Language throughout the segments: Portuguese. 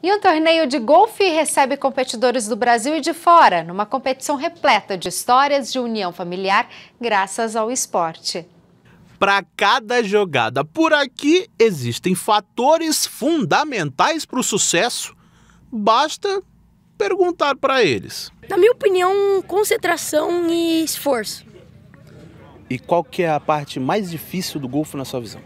E um torneio de golfe recebe competidores do Brasil e de fora, numa competição repleta de histórias de união familiar graças ao esporte. Para cada jogada por aqui, existem fatores fundamentais para o sucesso. Basta perguntar para eles. Na minha opinião, concentração e esforço. E qual que é a parte mais difícil do golfe na sua visão?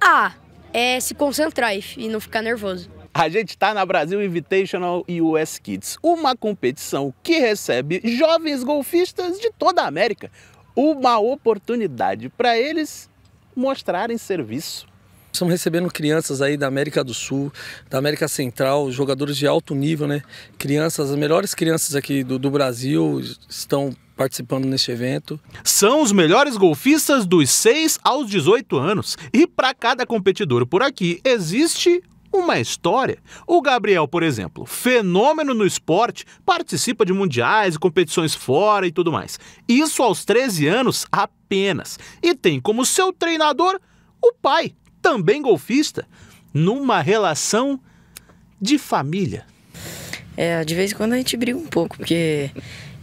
Ah, é se concentrar e não ficar nervoso. A gente está na Brasil Invitational US Kids, uma competição que recebe jovens golfistas de toda a América. Uma oportunidade para eles mostrarem serviço. Estamos recebendo crianças aí da América do Sul, da América Central, jogadores de alto nível, né? Crianças, as melhores crianças aqui do, do Brasil estão participando neste evento. São os melhores golfistas dos 6 aos 18 anos. E para cada competidor por aqui existe uma história. O Gabriel, por exemplo, fenômeno no esporte, participa de mundiais e competições fora e tudo mais. Isso aos 13 anos apenas. E tem como seu treinador o pai, também golfista, numa relação de família. É, de vez em quando a gente briga um pouco, porque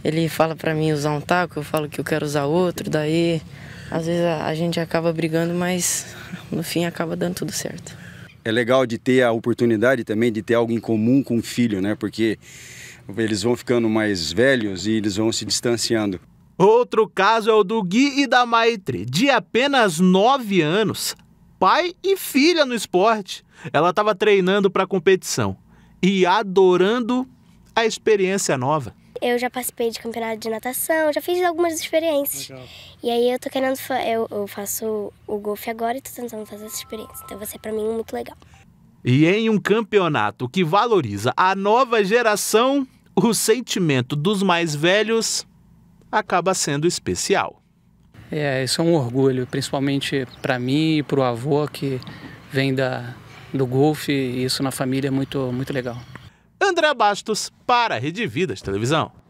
ele fala para mim usar um taco, eu falo que eu quero usar outro, daí às vezes a, a gente acaba brigando, mas no fim acaba dando tudo certo é legal de ter a oportunidade também de ter algo em comum com o filho, né? Porque eles vão ficando mais velhos e eles vão se distanciando. Outro caso é o do Gui e da Maitre, de apenas 9 anos, pai e filha no esporte. Ela estava treinando para a competição e adorando a experiência nova eu já participei de campeonato de natação, já fiz algumas experiências. Legal. E aí eu tô querendo, eu, eu faço o golfe agora e tô tentando fazer essa experiência. Então vai ser pra mim muito legal. E em um campeonato que valoriza a nova geração, o sentimento dos mais velhos acaba sendo especial. É, isso é um orgulho, principalmente para mim e para o avô que vem da, do golfe, e isso na família é muito, muito legal. André Bastos para Rede Vidas Televisão.